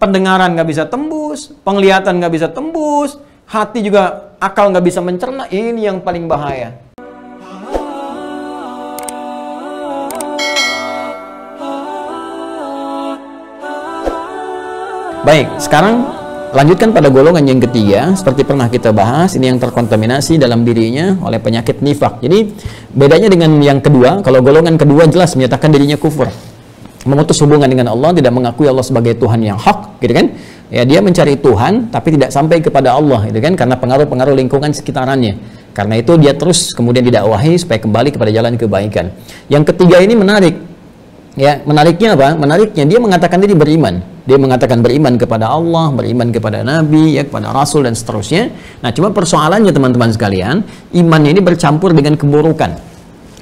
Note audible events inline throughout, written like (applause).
pendengaran nggak bisa tembus, penglihatan nggak bisa tembus, hati juga akal nggak bisa mencerna, ini yang paling bahaya. Baik, sekarang lanjutkan pada golongan yang ketiga, seperti pernah kita bahas, ini yang terkontaminasi dalam dirinya oleh penyakit nifak. Jadi, bedanya dengan yang kedua, kalau golongan kedua jelas menyatakan dirinya kufur memutus hubungan dengan Allah, tidak mengakui Allah sebagai Tuhan yang hak, gitu kan? Ya, dia mencari Tuhan tapi tidak sampai kepada Allah, gitu kan? Karena pengaruh-pengaruh lingkungan sekitarannya. Karena itu dia terus kemudian didakwahi supaya kembali kepada jalan kebaikan. Yang ketiga ini menarik. Ya, menariknya apa? Menariknya dia mengatakan diri beriman. Dia mengatakan beriman kepada Allah, beriman kepada Nabi, ya kepada Rasul dan seterusnya. Nah, cuma persoalannya teman-teman sekalian, imannya ini bercampur dengan keburukan.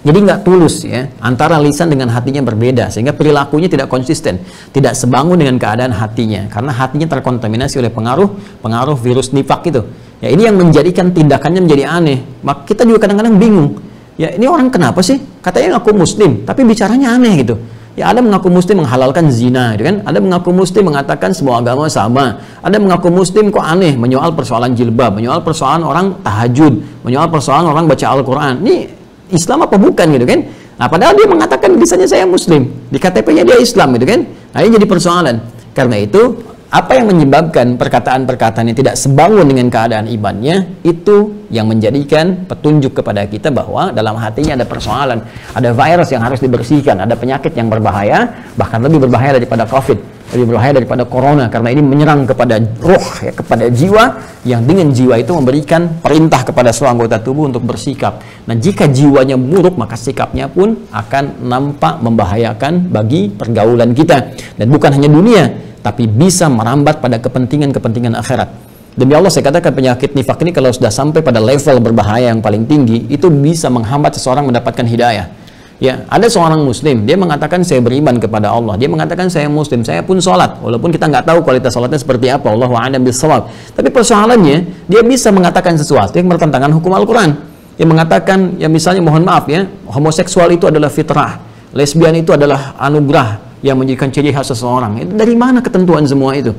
Jadi nggak tulus ya. Antara lisan dengan hatinya berbeda sehingga perilakunya tidak konsisten, tidak sebangun dengan keadaan hatinya karena hatinya terkontaminasi oleh pengaruh pengaruh virus nifak itu. Ya ini yang menjadikan tindakannya menjadi aneh. Maka kita juga kadang-kadang bingung. Ya ini orang kenapa sih? Katanya ngaku muslim tapi bicaranya aneh gitu. Ya ada mengaku muslim menghalalkan zina, gitu kan? Ada mengaku muslim mengatakan semua agama sama. Ada mengaku muslim kok aneh menyoal persoalan jilbab, menyoal persoalan orang tahajud, menyoal persoalan orang baca Al-Qur'an. Ini Islam apa bukan gitu kan? Nah, padahal dia mengatakan misalnya saya Muslim, di KTP-nya dia Islam gitu kan? Nah, ini jadi persoalan. Karena itu apa yang menyebabkan perkataan-perkataan yang tidak sebangun dengan keadaan imannya itu yang menjadikan petunjuk kepada kita bahwa dalam hatinya ada persoalan, ada virus yang harus dibersihkan, ada penyakit yang berbahaya, bahkan lebih berbahaya daripada COVID lebih berbahaya daripada corona karena ini menyerang kepada roh ya, kepada jiwa yang dengan jiwa itu memberikan perintah kepada seluruh anggota tubuh untuk bersikap. Nah, jika jiwanya buruk maka sikapnya pun akan nampak membahayakan bagi pergaulan kita dan bukan hanya dunia tapi bisa merambat pada kepentingan-kepentingan akhirat. Demi Allah saya katakan penyakit nifak ini kalau sudah sampai pada level berbahaya yang paling tinggi itu bisa menghambat seseorang mendapatkan hidayah. Ya, ada seorang muslim, dia mengatakan saya beriman kepada Allah. Dia mengatakan saya muslim, saya pun sholat. Walaupun kita nggak tahu kualitas sholatnya seperti apa, Allah wa'adam bisawab. Tapi persoalannya, dia bisa mengatakan sesuatu yang bertentangan hukum Al-Quran. Yang mengatakan, ya misalnya mohon maaf ya, homoseksual itu adalah fitrah. Lesbian itu adalah anugerah yang menjadikan ciri khas seseorang. Itu dari mana ketentuan semua itu?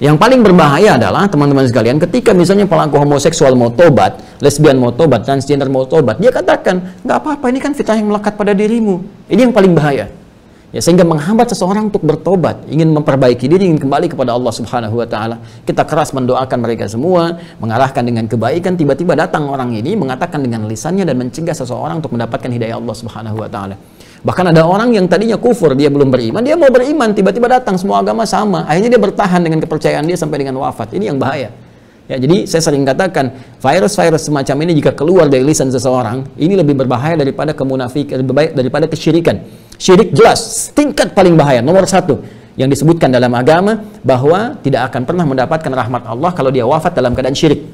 Yang paling berbahaya adalah teman-teman sekalian ketika misalnya pelaku homoseksual mau tobat, lesbian mau tobat, transgender mau tobat, dia katakan, nggak apa-apa ini kan fitnah yang melekat pada dirimu. Ini yang paling bahaya ya sehingga menghambat seseorang untuk bertobat ingin memperbaiki diri ingin kembali kepada Allah Subhanahu wa taala kita keras mendoakan mereka semua mengarahkan dengan kebaikan tiba-tiba datang orang ini mengatakan dengan lisannya dan mencegah seseorang untuk mendapatkan hidayah Allah Subhanahu wa taala bahkan ada orang yang tadinya kufur dia belum beriman dia mau beriman tiba-tiba datang semua agama sama akhirnya dia bertahan dengan kepercayaan dia sampai dengan wafat ini yang bahaya Ya, jadi saya sering katakan virus-virus semacam ini jika keluar dari lisan seseorang ini lebih berbahaya daripada kemunafik lebih baik daripada kesyirikan. Syirik jelas, tingkat paling bahaya, nomor satu. Yang disebutkan dalam agama bahwa tidak akan pernah mendapatkan rahmat Allah kalau dia wafat dalam keadaan syirik.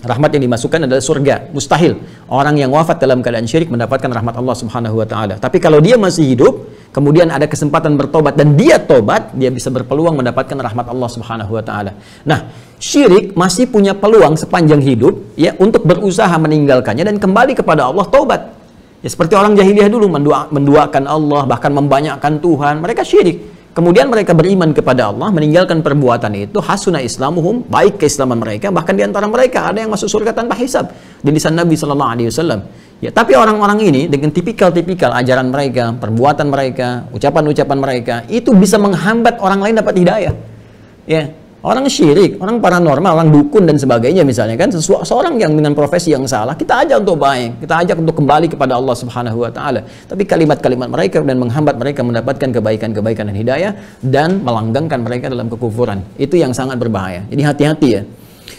Rahmat yang dimasukkan adalah surga. Mustahil orang yang wafat dalam keadaan syirik mendapatkan rahmat Allah Subhanahu wa taala. Tapi kalau dia masih hidup, kemudian ada kesempatan bertobat dan dia tobat, dia bisa berpeluang mendapatkan rahmat Allah Subhanahu wa taala. Nah, syirik masih punya peluang sepanjang hidup ya untuk berusaha meninggalkannya dan kembali kepada Allah tobat. Ya seperti orang jahiliyah dulu mendua, menduakan Allah, bahkan membanyakkan Tuhan. Mereka syirik. Kemudian mereka beriman kepada Allah, meninggalkan perbuatan itu, hasuna islamuhum, baik keislaman mereka, bahkan diantara mereka ada yang masuk surga tanpa hisab. Di lisan Nabi Shallallahu alaihi wasallam. Ya, tapi orang-orang ini dengan tipikal-tipikal ajaran mereka, perbuatan mereka, ucapan-ucapan mereka, itu bisa menghambat orang lain dapat hidayah. Ya, orang syirik, orang paranormal, orang dukun dan sebagainya misalnya kan sesu- seorang yang dengan profesi yang salah kita ajak untuk baik, kita ajak untuk kembali kepada Allah Subhanahu wa taala. Tapi kalimat-kalimat mereka dan menghambat mereka mendapatkan kebaikan-kebaikan dan hidayah dan melanggengkan mereka dalam kekufuran. Itu yang sangat berbahaya. Jadi hati-hati ya.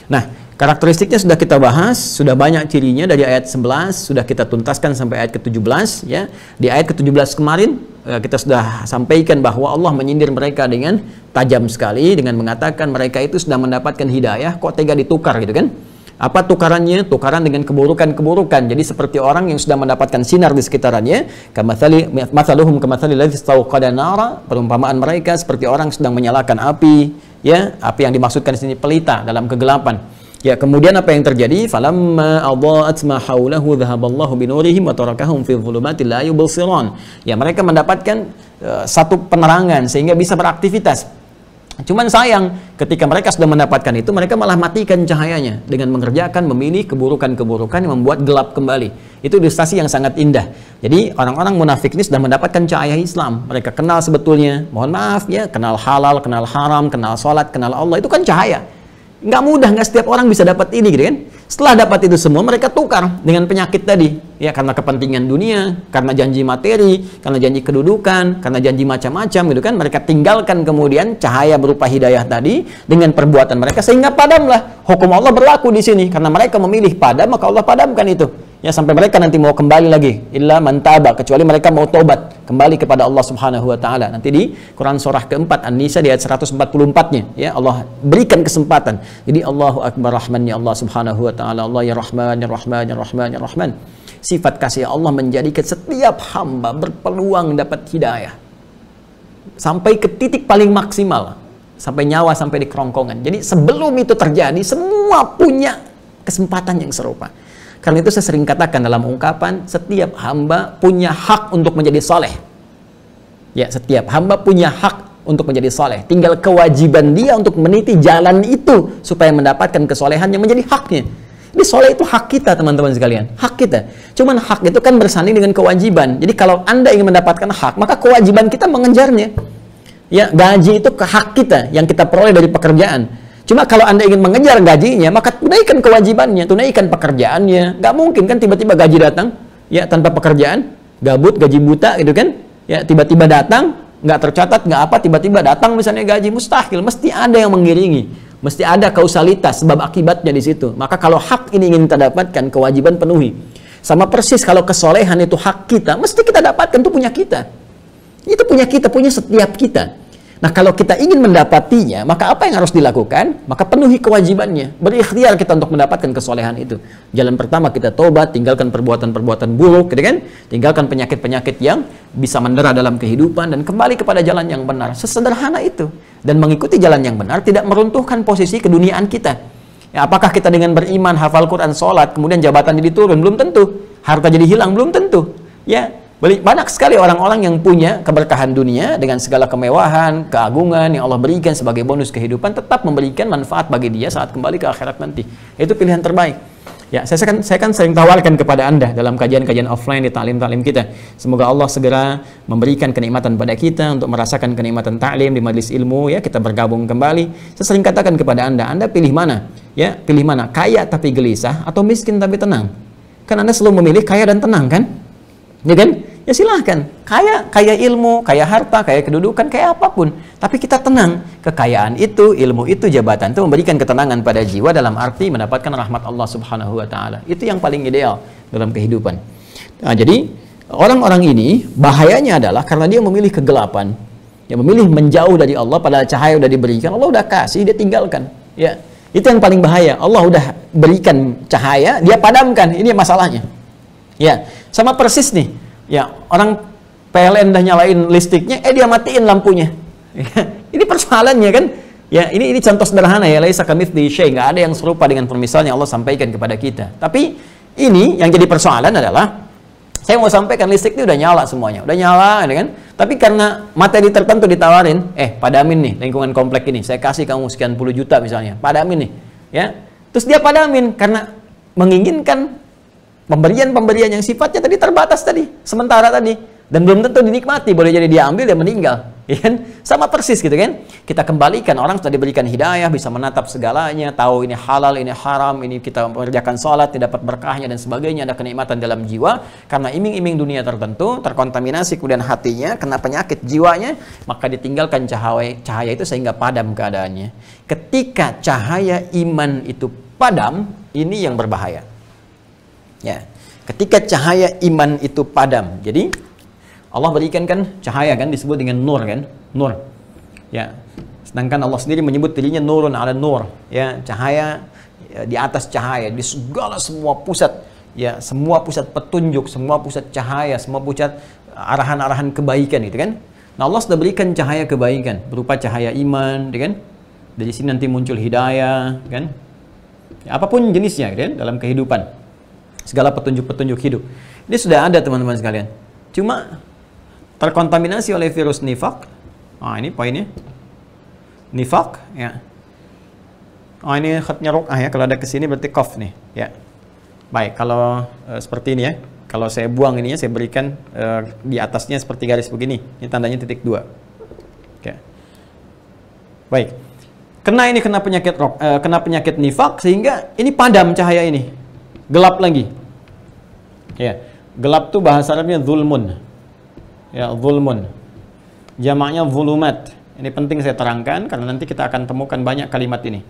Nah, karakteristiknya sudah kita bahas, sudah banyak cirinya dari ayat 11, sudah kita tuntaskan sampai ayat ke-17 ya. Di ayat ke-17 kemarin Eh, kita sudah sampaikan bahwa Allah menyindir mereka dengan tajam sekali dengan mengatakan mereka itu sudah mendapatkan hidayah kok tega ditukar gitu kan apa tukarannya? Tukaran dengan keburukan-keburukan. Jadi seperti orang yang sudah mendapatkan sinar di sekitarnya, kamathali mathaluhum kamathali ladzi nara, perumpamaan mereka seperti orang sedang menyalakan api, ya, api yang dimaksudkan di sini pelita dalam kegelapan. Ya, kemudian apa yang terjadi? Falamma adha'at ma haulahu dhahaballahu binurihim wa fi dhulumati la Ya, mereka mendapatkan uh, satu penerangan sehingga bisa beraktivitas. Cuman sayang, ketika mereka sudah mendapatkan itu, mereka malah matikan cahayanya dengan mengerjakan, memilih keburukan-keburukan yang membuat gelap kembali. Itu ilustrasi yang sangat indah. Jadi orang-orang munafik ini sudah mendapatkan cahaya Islam. Mereka kenal sebetulnya, mohon maaf ya, kenal halal, kenal haram, kenal sholat, kenal Allah, itu kan cahaya Nggak mudah, nggak setiap orang bisa dapat ini gitu kan. Setelah dapat itu semua, mereka tukar dengan penyakit tadi. Ya, karena kepentingan dunia, karena janji materi, karena janji kedudukan, karena janji macam-macam gitu kan. Mereka tinggalkan kemudian cahaya berupa hidayah tadi dengan perbuatan mereka sehingga padamlah. Hukum Allah berlaku di sini. Karena mereka memilih padam, maka Allah padamkan itu ya sampai mereka nanti mau kembali lagi illa mantaba kecuali mereka mau tobat kembali kepada Allah Subhanahu wa taala nanti di Quran surah keempat An-Nisa di ayat 144-nya ya Allah berikan kesempatan jadi Allahu akbar ya Allah Subhanahu wa taala Allah ya rahman ya rahman ya rahman ya rahman sifat kasih Allah menjadikan setiap hamba berpeluang dapat hidayah sampai ke titik paling maksimal sampai nyawa sampai di kerongkongan jadi sebelum itu terjadi semua punya kesempatan yang serupa karena itu saya sering katakan dalam ungkapan, setiap hamba punya hak untuk menjadi soleh. Ya, setiap hamba punya hak untuk menjadi soleh. Tinggal kewajiban dia untuk meniti jalan itu supaya mendapatkan kesolehan yang menjadi haknya. Jadi soleh itu hak kita teman-teman sekalian, hak kita. Cuman hak itu kan bersanding dengan kewajiban. Jadi kalau anda ingin mendapatkan hak, maka kewajiban kita mengejarnya. Ya gaji itu ke hak kita yang kita peroleh dari pekerjaan. Cuma kalau Anda ingin mengejar gajinya, maka tunaikan kewajibannya, tunaikan pekerjaannya. Gak mungkin kan tiba-tiba gaji datang, ya tanpa pekerjaan, gabut, gaji buta gitu kan. Ya tiba-tiba datang, gak tercatat, gak apa, tiba-tiba datang misalnya gaji, mustahil. Mesti ada yang mengiringi. Mesti ada kausalitas, sebab akibatnya di situ. Maka kalau hak ini ingin kita dapatkan, kewajiban penuhi. Sama persis kalau kesolehan itu hak kita, mesti kita dapatkan, itu punya kita. Itu punya kita, punya setiap kita. Nah, kalau kita ingin mendapatinya, maka apa yang harus dilakukan? Maka penuhi kewajibannya. Berikhtiar kita untuk mendapatkan kesolehan itu. Jalan pertama kita tobat, tinggalkan perbuatan-perbuatan buruk, gitu kan? Tinggalkan penyakit-penyakit yang bisa mendera dalam kehidupan dan kembali kepada jalan yang benar. Sesederhana itu. Dan mengikuti jalan yang benar tidak meruntuhkan posisi keduniaan kita. Ya, apakah kita dengan beriman, hafal Quran, sholat, kemudian jabatan jadi turun? Belum tentu. Harta jadi hilang? Belum tentu. Ya, banyak sekali orang-orang yang punya keberkahan dunia dengan segala kemewahan, keagungan yang Allah berikan sebagai bonus kehidupan tetap memberikan manfaat bagi dia saat kembali ke akhirat nanti. Itu pilihan terbaik. Ya, saya kan saya kan sering tawarkan kepada Anda dalam kajian-kajian offline di taklim-taklim kita. Semoga Allah segera memberikan kenikmatan pada kita untuk merasakan kenikmatan taklim di majelis ilmu ya, kita bergabung kembali. Saya sering katakan kepada Anda, Anda pilih mana? Ya, pilih mana? Kaya tapi gelisah atau miskin tapi tenang? Kan Anda selalu memilih kaya dan tenang kan? Ya kan? ya silahkan. Kaya, kaya ilmu, kaya harta, kaya kedudukan, kaya apapun. Tapi kita tenang. Kekayaan itu, ilmu itu, jabatan itu memberikan ketenangan pada jiwa dalam arti mendapatkan rahmat Allah Subhanahu wa taala. Itu yang paling ideal dalam kehidupan. Nah, jadi orang-orang ini bahayanya adalah karena dia memilih kegelapan. yang memilih menjauh dari Allah padahal cahaya udah diberikan, Allah udah kasih, dia tinggalkan. Ya. Itu yang paling bahaya. Allah udah berikan cahaya, dia padamkan. Ini masalahnya. Ya, sama persis nih Ya, orang PLN dah nyalain listriknya, eh dia matiin lampunya. (laughs) ini persoalannya kan. Ya, ini ini contoh sederhana ya, laisa di syai, nggak ada yang serupa dengan permisalnya Allah sampaikan kepada kita. Tapi ini yang jadi persoalan adalah saya mau sampaikan listrik ini udah nyala semuanya, udah nyala, ini gitu kan? Tapi karena materi tertentu ditawarin, eh padamin nih lingkungan komplek ini, saya kasih kamu sekian puluh juta misalnya, padamin nih, ya. Terus dia padamin karena menginginkan Pemberian-pemberian yang sifatnya tadi terbatas tadi, sementara tadi. Dan belum tentu dinikmati, boleh jadi dia ambil, dia meninggal. (laughs) Ya kan? Sama persis gitu kan. Kita kembalikan, orang sudah diberikan hidayah, bisa menatap segalanya, tahu ini halal, ini haram, ini kita mengerjakan sholat, tidak dapat berkahnya dan sebagainya, ada kenikmatan dalam jiwa. Karena iming-iming dunia tertentu, terkontaminasi kemudian hatinya, kena penyakit jiwanya, maka ditinggalkan cahaya, cahaya itu sehingga padam keadaannya. Ketika cahaya iman itu padam, ini yang berbahaya. Ya. Ketika cahaya iman itu padam. Jadi Allah berikan kan cahaya kan disebut dengan nur kan? Nur. Ya. Sedangkan Allah sendiri menyebut dirinya nurun ala nur, ya, cahaya ya, di atas cahaya, di segala semua pusat, ya, semua pusat petunjuk, semua pusat cahaya, semua pusat eh, arahan-arahan kebaikan gitu kan. Nah, Allah sudah berikan cahaya kebaikan berupa cahaya iman, gitu kan? Dari sini nanti muncul hidayah, kan? Ya, apapun jenisnya, gitu kan? Dalam kehidupan segala petunjuk-petunjuk hidup. Ini sudah ada teman-teman sekalian. Cuma terkontaminasi oleh virus nifak. oh ini poinnya. Nifak ya. Oh ini khatnya rokah ya. Kalau ada ke sini berarti kof nih ya. Baik, kalau e, seperti ini ya. Kalau saya buang ininya saya berikan e, di atasnya seperti garis begini. Ini tandanya titik dua. Oke. Baik. Kena ini kena penyakit rok, e, kena penyakit nifak sehingga ini padam cahaya ini gelap lagi. Ya, gelap tuh bahasa Arabnya zulmun. Ya, zulmun. Jamaknya zulumat. Ini penting saya terangkan karena nanti kita akan temukan banyak kalimat ini.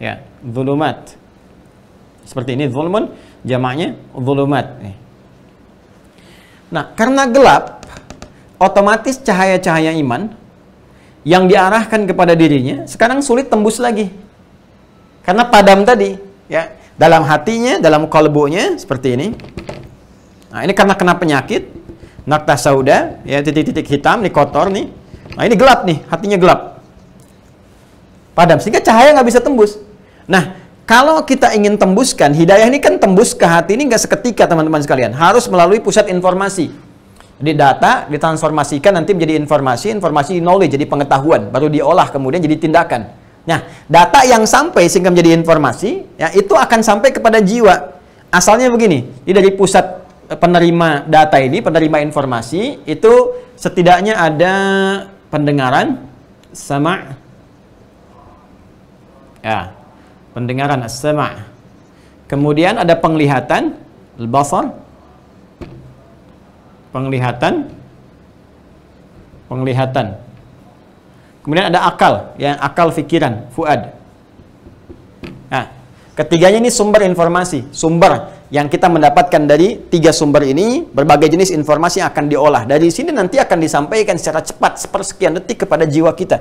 Ya, zulumat. Seperti ini zulmun, jamaknya zulumat. Nah, karena gelap, otomatis cahaya-cahaya iman yang diarahkan kepada dirinya sekarang sulit tembus lagi karena padam tadi ya dalam hatinya, dalam kalbunya seperti ini. Nah, ini karena kena penyakit, nakta sauda, ya titik-titik hitam nih kotor nih. Nah, ini gelap nih, hatinya gelap. Padam sehingga cahaya nggak bisa tembus. Nah, kalau kita ingin tembuskan, hidayah ini kan tembus ke hati ini nggak seketika teman-teman sekalian. Harus melalui pusat informasi. Jadi data ditransformasikan nanti menjadi informasi, informasi knowledge, jadi pengetahuan. Baru diolah kemudian jadi tindakan. Nah, data yang sampai sehingga menjadi informasi, ya itu akan sampai kepada jiwa. Asalnya begini, jadi dari pusat eh, penerima data ini, penerima informasi itu setidaknya ada pendengaran sama ya, pendengaran sama. Kemudian ada penglihatan penglihatan penglihatan Kemudian ada akal, yang akal fikiran, fuad. Nah, ketiganya ini sumber informasi, sumber yang kita mendapatkan dari tiga sumber ini, berbagai jenis informasi yang akan diolah. Dari sini nanti akan disampaikan secara cepat sepersekian detik kepada jiwa kita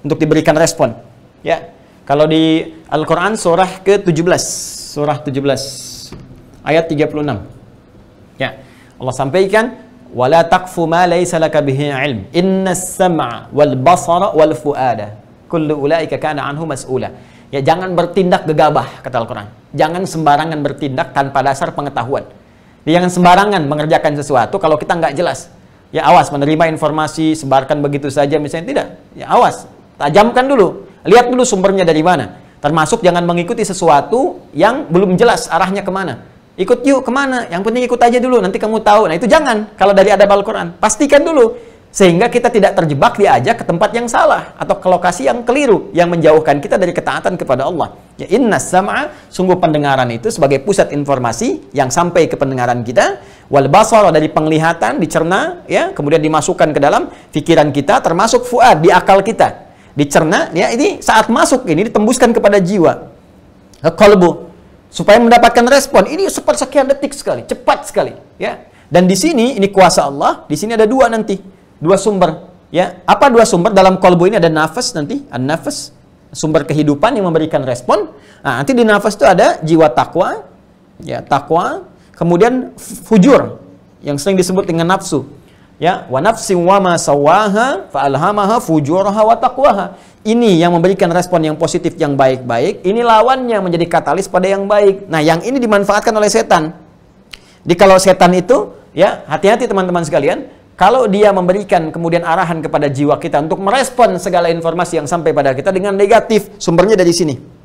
untuk diberikan respon. Ya. Kalau di Al-Qur'an surah ke-17, surah 17 ayat 36. Ya. Allah sampaikan wala taqfu ma laysa laka bihi ilm إن sam'a wal basara wal fuada kullu ulaika kana anhu ya, jangan bertindak gegabah kata Al-Qur'an jangan sembarangan bertindak tanpa dasar pengetahuan ya, jangan sembarangan mengerjakan sesuatu kalau kita nggak jelas ya awas menerima informasi sebarkan begitu saja misalnya tidak ya awas tajamkan dulu lihat dulu sumbernya dari mana termasuk jangan mengikuti sesuatu yang belum jelas arahnya kemana Ikut yuk kemana? Yang penting ikut aja dulu, nanti kamu tahu. Nah itu jangan kalau dari ada Al-Quran. Pastikan dulu. Sehingga kita tidak terjebak diajak ke tempat yang salah atau ke lokasi yang keliru yang menjauhkan kita dari ketaatan kepada Allah. Ya inna sam'a sungguh pendengaran itu sebagai pusat informasi yang sampai ke pendengaran kita wal basar dari penglihatan dicerna ya kemudian dimasukkan ke dalam pikiran kita termasuk fuad di akal kita dicerna ya ini saat masuk ini ditembuskan kepada jiwa ke kolbu supaya mendapatkan respon. Ini super sekian detik sekali, cepat sekali, ya. Dan di sini ini kuasa Allah, di sini ada dua nanti, dua sumber, ya. Apa dua sumber dalam kalbu ini ada nafas nanti, an-nafas, sumber kehidupan yang memberikan respon. Nah, nanti di nafas itu ada jiwa takwa, ya, takwa, kemudian fujur yang sering disebut dengan nafsu ya wa nafsin wa ma sawaha fa alhamaha fujuraha wa taqwaha ini yang memberikan respon yang positif yang baik-baik ini lawannya menjadi katalis pada yang baik nah yang ini dimanfaatkan oleh setan di kalau setan itu ya hati-hati teman-teman sekalian kalau dia memberikan kemudian arahan kepada jiwa kita untuk merespon segala informasi yang sampai pada kita dengan negatif sumbernya dari sini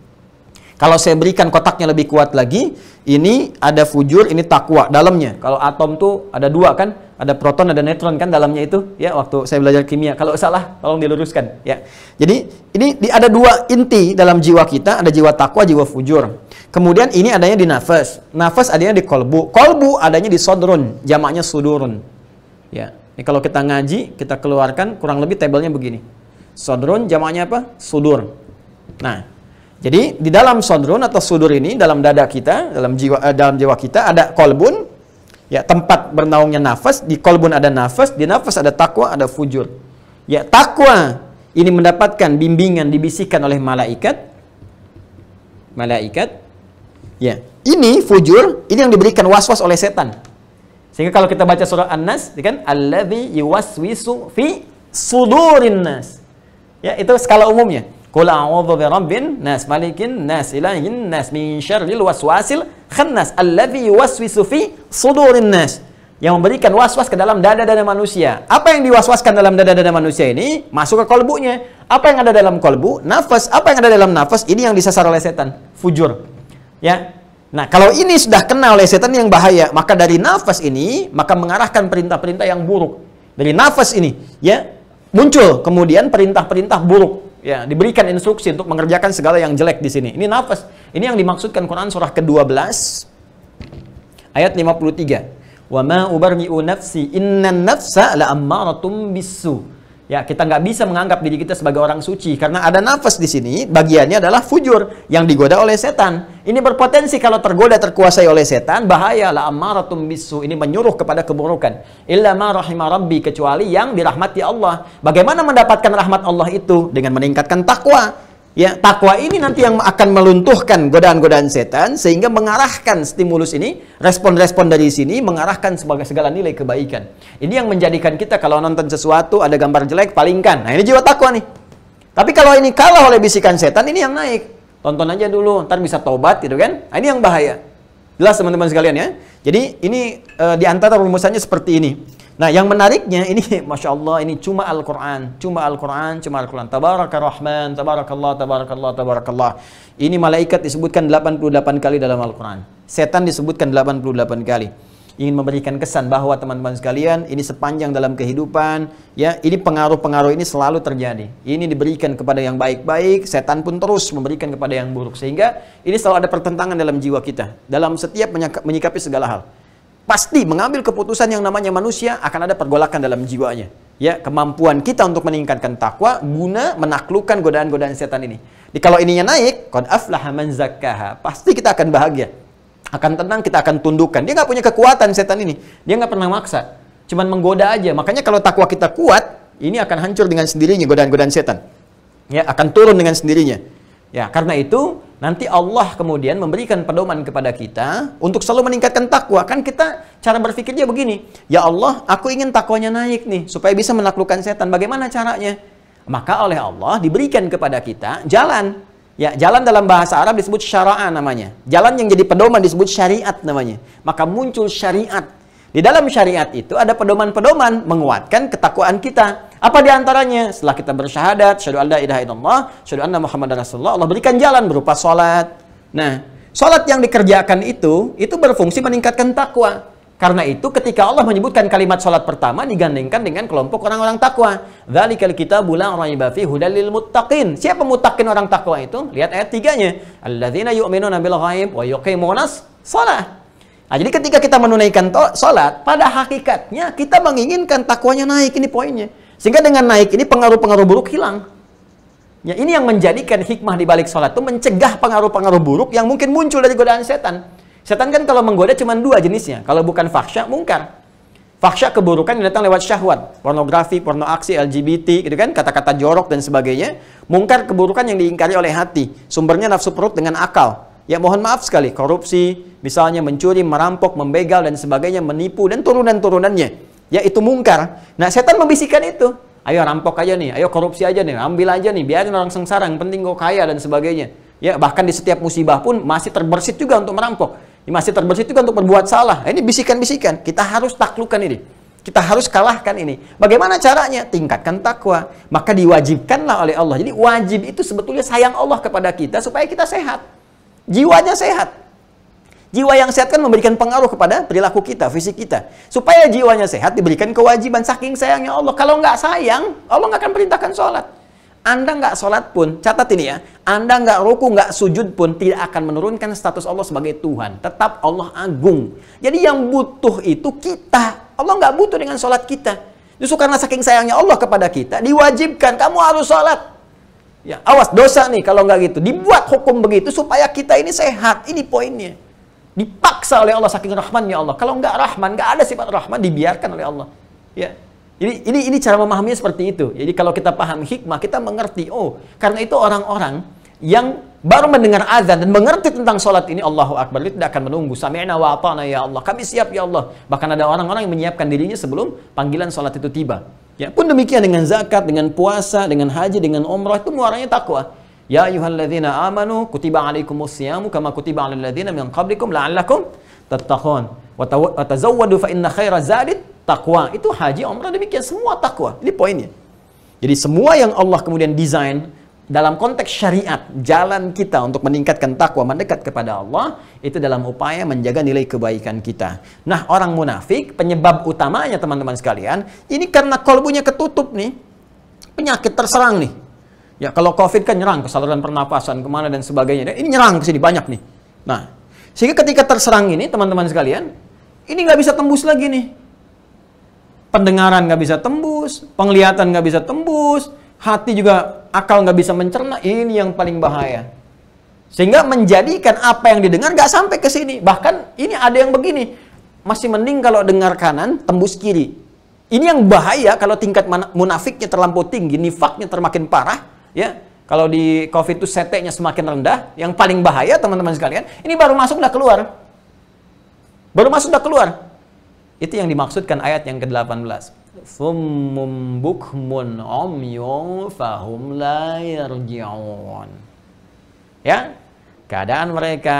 kalau saya berikan kotaknya lebih kuat lagi, ini ada fujur, ini takwa dalamnya. Kalau atom tuh ada dua kan, ada proton, ada neutron kan dalamnya itu. Ya, waktu saya belajar kimia. Kalau salah, tolong diluruskan. Ya. Jadi ini ada dua inti dalam jiwa kita, ada jiwa takwa, jiwa fujur. Kemudian ini adanya di nafas. Nafas adanya di kolbu. Kolbu adanya di sodron, jamaknya sudurun. Ya. Ini kalau kita ngaji, kita keluarkan kurang lebih tabelnya begini. sodron, jamaknya apa? Sudur. Nah, jadi di dalam sodrun atau sudur ini dalam dada kita, dalam jiwa eh, dalam jiwa kita ada kolbun, ya tempat bernaungnya nafas. Di kolbun ada nafas, di nafas ada takwa, ada fujur. Ya takwa ini mendapatkan bimbingan dibisikkan oleh malaikat. Malaikat. Ya, ini fujur, ini yang diberikan was-was oleh setan. Sehingga kalau kita baca surah An-Nas, ya kan Allah yuwaswisu fi sudurin nas. Ya, itu skala umumnya. Qul a'udzu bi rabbin nas, malikin nas, ilahin nas, min syarril waswasil khannas alladzi yuwaswisu fi sudurin nas. Yang memberikan waswas -was ke dalam dada-dada manusia. Apa yang diwaswaskan dalam dada-dada manusia ini masuk ke kolbunya. Apa yang ada dalam kolbu? Nafas. Apa yang ada dalam nafas? Ini yang disasar oleh setan. Fujur. Ya, Nah, kalau ini sudah kena oleh setan yang bahaya, maka dari nafas ini, maka mengarahkan perintah-perintah yang buruk. Dari nafas ini, ya, muncul kemudian perintah-perintah buruk. Ya, diberikan instruksi untuk mengerjakan segala yang jelek di sini. Ini nafas. Ini yang dimaksudkan Quran surah ke-12 ayat 53. Wa ma ubarmi'u nafsi innan nafsa ammaratum bisu. Ya, kita nggak bisa menganggap diri kita sebagai orang suci karena ada nafas di sini, bagiannya adalah fujur yang digoda oleh setan. Ini berpotensi kalau tergoda terkuasai oleh setan, bahaya lah amaratum bisu. Ini menyuruh kepada keburukan. Illa ma rahimah rabbi kecuali yang dirahmati Allah. Bagaimana mendapatkan rahmat Allah itu dengan meningkatkan takwa, Ya, takwa ini nanti yang akan meluntuhkan godaan-godaan setan sehingga mengarahkan stimulus ini, respon-respon dari sini mengarahkan sebagai segala nilai kebaikan. Ini yang menjadikan kita kalau nonton sesuatu ada gambar jelek palingkan. Nah, ini jiwa takwa nih. Tapi kalau ini kalah oleh bisikan setan ini yang naik. Tonton aja dulu, ntar bisa tobat gitu kan. Nah, ini yang bahaya. Jelas teman-teman sekalian ya. Jadi ini e, di antara rumusannya seperti ini. Nah, yang menariknya ini, (laughs) masya Allah, ini cuma Al-Quran, cuma Al-Quran, cuma Al-Quran. Tabaraka Rahman, Tabarakallah, Tabarakallah, Tabarakallah. Ini malaikat disebutkan 88 kali dalam Al-Quran. Setan disebutkan 88 kali. Ingin memberikan kesan bahwa teman-teman sekalian, ini sepanjang dalam kehidupan, ya, ini pengaruh-pengaruh ini selalu terjadi. Ini diberikan kepada yang baik-baik, setan pun terus memberikan kepada yang buruk. Sehingga ini selalu ada pertentangan dalam jiwa kita, dalam setiap menyikapi segala hal pasti mengambil keputusan yang namanya manusia akan ada pergolakan dalam jiwanya. Ya, kemampuan kita untuk meningkatkan takwa guna menaklukkan godaan-godaan setan ini. Jadi kalau ininya naik, qad aflaha man zakkaha, pasti kita akan bahagia. Akan tenang, kita akan tundukkan. Dia nggak punya kekuatan setan ini. Dia nggak pernah maksa. Cuman menggoda aja. Makanya kalau takwa kita kuat, ini akan hancur dengan sendirinya godaan-godaan setan. Ya, akan turun dengan sendirinya. Ya, karena itu Nanti Allah kemudian memberikan pedoman kepada kita untuk selalu meningkatkan takwa. Kan kita cara berpikirnya begini, ya Allah, aku ingin takwanya naik nih supaya bisa menaklukkan setan. Bagaimana caranya? Maka oleh Allah diberikan kepada kita jalan. Ya, jalan dalam bahasa Arab disebut syara'a namanya. Jalan yang jadi pedoman disebut syariat namanya. Maka muncul syariat. Di dalam syariat itu ada pedoman-pedoman menguatkan ketakwaan kita. Apa di antaranya? Setelah kita bersyahadat, syahadu alla ilaha illallah, syahadu anna Muhammad Rasulullah, Allah berikan jalan berupa salat. Nah, salat yang dikerjakan itu itu berfungsi meningkatkan takwa. Karena itu ketika Allah menyebutkan kalimat salat pertama digandingkan dengan kelompok orang-orang takwa. Dzalikal kitabu la raiba fi hudalil muttaqin. Siapa muttaqin orang takwa itu? Lihat ayat tiganya. nya Alladzina yu'minuna bil ghaib wa yuqimuna shalah. Nah, jadi ketika kita menunaikan salat, pada hakikatnya kita menginginkan takwanya naik ini poinnya. Sehingga dengan naik ini pengaruh-pengaruh buruk hilang. Ya ini yang menjadikan hikmah di balik sholat itu mencegah pengaruh-pengaruh buruk yang mungkin muncul dari godaan setan. Setan kan kalau menggoda cuma dua jenisnya. Kalau bukan faksha, mungkar. Faksha keburukan yang datang lewat syahwat, pornografi, porno aksi, LGBT, gitu kan, kata-kata jorok dan sebagainya. Mungkar keburukan yang diingkari oleh hati, sumbernya nafsu perut dengan akal. Ya mohon maaf sekali, korupsi, misalnya mencuri, merampok, membegal dan sebagainya, menipu dan turunan-turunannya yaitu mungkar. Nah, setan membisikkan itu. Ayo rampok aja nih, ayo korupsi aja nih, ambil aja nih, biarin orang sengsara, yang penting kok kaya dan sebagainya. Ya, bahkan di setiap musibah pun masih terbersit juga untuk merampok. Ya, masih terbersit juga untuk berbuat salah. Ini bisikan-bisikan, kita harus taklukan ini. Kita harus kalahkan ini. Bagaimana caranya? Tingkatkan takwa. Maka diwajibkanlah oleh Allah. Jadi wajib itu sebetulnya sayang Allah kepada kita supaya kita sehat. Jiwanya sehat. Jiwa yang sehat kan memberikan pengaruh kepada perilaku kita, fisik kita. Supaya jiwanya sehat diberikan kewajiban saking sayangnya Allah. Kalau nggak sayang, Allah nggak akan perintahkan sholat. Anda nggak sholat pun, catat ini ya, Anda nggak ruku, nggak sujud pun tidak akan menurunkan status Allah sebagai Tuhan. Tetap Allah agung. Jadi yang butuh itu kita. Allah nggak butuh dengan sholat kita. Justru karena saking sayangnya Allah kepada kita, diwajibkan kamu harus sholat. Ya, awas dosa nih kalau nggak gitu. Dibuat hukum begitu supaya kita ini sehat. Ini poinnya. Dipaksa oleh Allah saking rahmannya Allah. Kalau nggak rahman, nggak ada sifat rahman dibiarkan oleh Allah. Ya. Ini ini ini cara memahaminya seperti itu. Jadi kalau kita paham hikmah, kita mengerti. Oh, karena itu orang-orang yang baru mendengar azan dan mengerti tentang sholat ini Allahu Akbar itu tidak akan menunggu sami'na wa ata'na ya Allah kami siap ya Allah bahkan ada orang-orang yang menyiapkan dirinya sebelum panggilan sholat itu tiba ya pun demikian dengan zakat dengan puasa dengan haji dengan umrah itu muaranya takwa Ya ayyuhalladzina amanu kutiba alaikumus siyamu kama kutiba alal ladzina min qablikum la'allakum tattaqun. Wa tazawwadu fa inna khaira zadid taqwa. Itu haji umrah demikian semua takwa. Ini poinnya. Jadi semua yang Allah kemudian desain dalam konteks syariat, jalan kita untuk meningkatkan takwa, mendekat kepada Allah, itu dalam upaya menjaga nilai kebaikan kita. Nah, orang munafik, penyebab utamanya teman-teman sekalian, ini karena kalbunya ketutup nih, penyakit terserang nih, Ya, kalau COVID kan nyerang ke saluran pernapasan kemana dan sebagainya. ini nyerang ke sini banyak nih. Nah, sehingga ketika terserang ini, teman-teman sekalian, ini nggak bisa tembus lagi nih. Pendengaran nggak bisa tembus, penglihatan nggak bisa tembus, hati juga akal nggak bisa mencerna. Ini yang paling bahaya. Sehingga menjadikan apa yang didengar nggak sampai ke sini. Bahkan ini ada yang begini, masih mending kalau dengar kanan tembus kiri. Ini yang bahaya kalau tingkat munafiknya terlampau tinggi, nifaknya termakin parah, ya kalau di COVID itu CT-nya semakin rendah, yang paling bahaya teman-teman sekalian, ini baru masuk udah keluar. Baru masuk udah keluar. Itu yang dimaksudkan ayat yang ke-18. fahum la Ya, keadaan mereka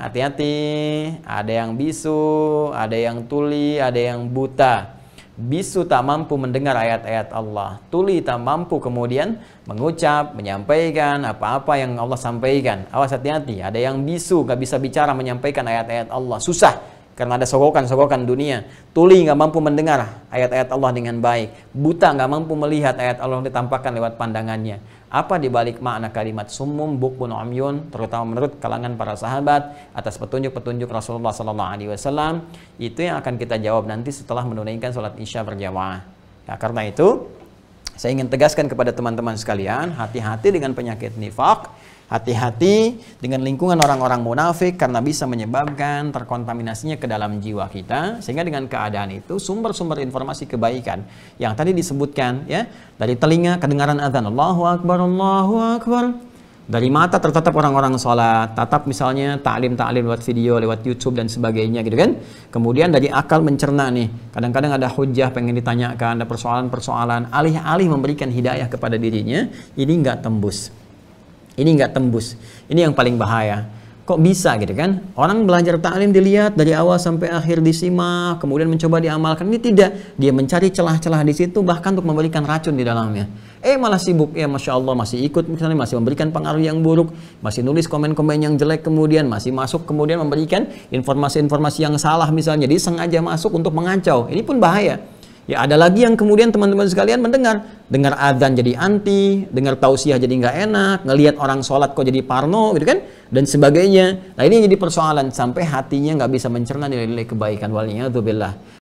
hati-hati, ada yang bisu, ada yang tuli, ada yang buta. Bisu tak mampu mendengar ayat-ayat Allah. Tuli tak mampu kemudian mengucap, menyampaikan apa-apa yang Allah sampaikan. Awas hati-hati, ada yang bisu, gak bisa bicara menyampaikan ayat-ayat Allah. Susah karena ada sorokan-sorokan dunia. Tuli nggak mampu mendengar ayat-ayat Allah dengan baik. Buta nggak mampu melihat ayat Allah ditampakkan lewat pandangannya. Apa dibalik makna kalimat sumum bukun amyun, terutama menurut kalangan para sahabat atas petunjuk-petunjuk Rasulullah Sallallahu Alaihi Wasallam itu yang akan kita jawab nanti setelah menunaikan sholat isya berjamaah. Ya, karena itu saya ingin tegaskan kepada teman-teman sekalian, hati-hati dengan penyakit nifak Hati-hati dengan lingkungan orang-orang munafik karena bisa menyebabkan terkontaminasinya ke dalam jiwa kita sehingga dengan keadaan itu sumber-sumber informasi kebaikan yang tadi disebutkan ya dari telinga kedengaran azan Allahu akbar Allahu akbar dari mata tertatap orang-orang sholat, tatap misalnya taklim-taklim lewat video, lewat YouTube dan sebagainya gitu kan. Kemudian dari akal mencerna nih, kadang-kadang ada hujah pengen ditanyakan, ada persoalan-persoalan, alih-alih memberikan hidayah kepada dirinya, ini nggak tembus ini nggak tembus ini yang paling bahaya kok bisa gitu kan orang belajar taklim dilihat dari awal sampai akhir disimak kemudian mencoba diamalkan ini tidak dia mencari celah-celah di situ bahkan untuk memberikan racun di dalamnya eh malah sibuk ya masya Allah masih ikut misalnya masih memberikan pengaruh yang buruk masih nulis komen-komen yang jelek kemudian masih masuk kemudian memberikan informasi-informasi yang salah misalnya dia sengaja masuk untuk mengacau ini pun bahaya Ya ada lagi yang kemudian teman-teman sekalian mendengar, dengar adzan jadi anti, dengar tausiah jadi nggak enak, ngelihat orang sholat kok jadi parno gitu kan, dan sebagainya. Nah ini jadi persoalan sampai hatinya nggak bisa mencerna nilai-nilai kebaikan walinya tuh